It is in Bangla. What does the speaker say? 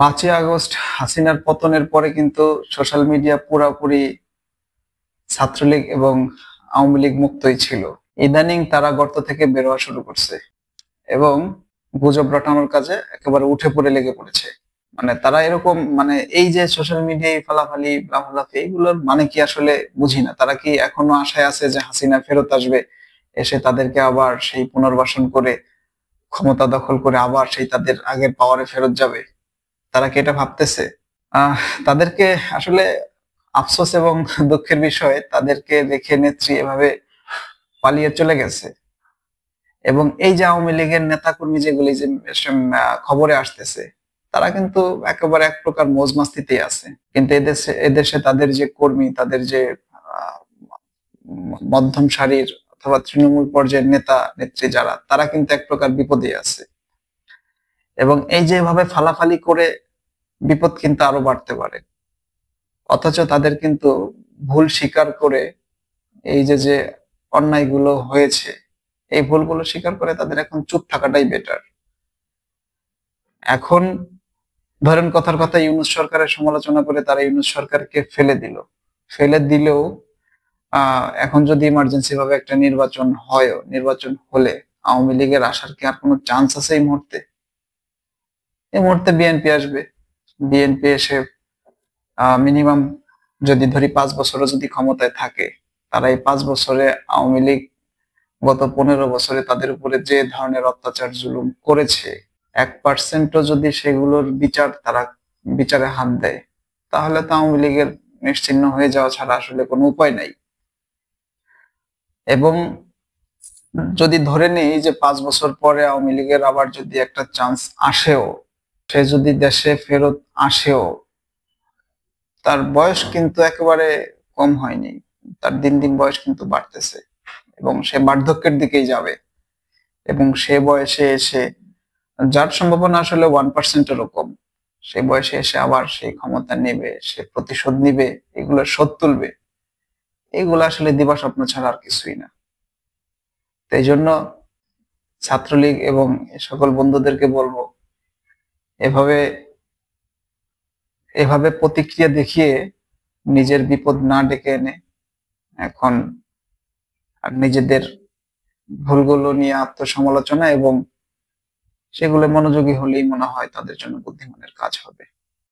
পাঁচই আগস্ট হাসিনার পতনের পরে কিন্তু সোশ্যাল মিডিয়া পুরাপুরি ছাত্রলীগ এবং আওয়ামী লীগ মুক্তই ছিল ইদানিং তারা গর্ত থেকে বেরোয়া শুরু করছে এবং গুজব রটানোর কাজে একেবারে উঠে পড়ে লেগে পড়েছে মানে তারা এরকম মানে এই যে সোশ্যাল মিডিয়ায় ফালাফালি লাফালাফি এইগুলোর মানে কি আসলে বুঝি না তারা কি এখনো আশায় আছে যে হাসিনা ফেরত আসবে এসে তাদেরকে আবার সেই পুনর্বাসন করে ক্ষমতা দখল করে আবার সেই তাদের আগের পাওয়ারে ফেরত যাবে তারা কি এটা ভাবতেছে তাদেরকে আসলে আফসোস এবং দুঃখের বিষয় তাদেরকে রেখে নেত্রী এভাবে পালিয়ে চলে গেছে এবং এই যে আওয়ামী লীগের নেতাকর্মী যেগুলি যে খবরে আসতেছে তারা কিন্তু একেবারে এক প্রকার মোজ মাস্তিতে আছে কিন্তু এদেশে এদেশে তাদের যে কর্মী তাদের যে মধ্যম সারির অথবা তৃণমূল পর্যায়ের নেতা নেত্রী যারা তারা কিন্তু এক প্রকার বিপদে আছে এবং এই যেভাবে ফালাফালি করে বিপদ কিন্তু আরো বাড়তে পারে অথচ তাদের কিন্তু ভুল স্বীকার করে এই যে যে অন্যায়গুলো হয়েছে এই ভুলগুলো স্বীকার করে তাদের এখন চুপ থাকাটাই বেটার এখন ধরেন কথার কথা ইউনুস সরকারের সমালোচনা করে তারা ইউনুস সরকারকে ফেলে দিল ফেলে দিলেও এখন যদি ইমার্জেন্সি ভাবে একটা নির্বাচন হয় নির্বাচন হলে আওয়ামী লীগের আসার কি আর কোনো চান্স আছে এই মুহূর্তে এই মুহূর্তে বিএনপি আসবে বিএনপি এসে মিনিমাম যদি ধরি পাঁচ বছরও যদি ক্ষমতায় থাকে তারা এই পাঁচ বছরে আওয়ামী লীগ গত পনেরো বছরে তাদের উপরে যে ধরনের অত্যাচার জুলুম করেছে এক পার্সেন্টও যদি সেগুলোর বিচার তারা বিচারে হাত দেয় তাহলে তো আওয়ামী লীগের নিশ্চিন্ন হয়ে যাওয়া ছাড়া আসলে কোনো উপায় নাই এবং যদি ধরে নেই যে পাঁচ বছর পরে আওয়ামী লীগের আবার যদি একটা চান্স আসেও সে যদি দেশে ফেরত আসেও তার বয়স কিন্তু একেবারে কম হয়নি তার দিন দিন বয়স কিন্তু বাড়তেছে এবং সে বার্ধক্যের দিকেই যাবে এবং সে বয়সে এসে যার সম্ভাবনা আসলে ওয়ান পার্সেন্টেরও কম সে বয়সে এসে আবার সেই ক্ষমতা নেবে সে প্রতিশোধ নিবে এগুলো শোধ তুলবে এগুলো আসলে দিবা স্বপ্ন ছাড়া আর কিছুই না তাই জন্য ছাত্রলীগ এবং সকল বন্ধুদেরকে বলবো এভাবে এভাবে প্রতিক্রিয়া দেখিয়ে নিজের বিপদ না ডেকে এনে এখন আর নিজেদের ভুলগুলো নিয়ে আত্মসমালোচনা এবং সেগুলো মনোযোগী হলেই মনে হয় তাদের জন্য বুদ্ধিমানের কাজ হবে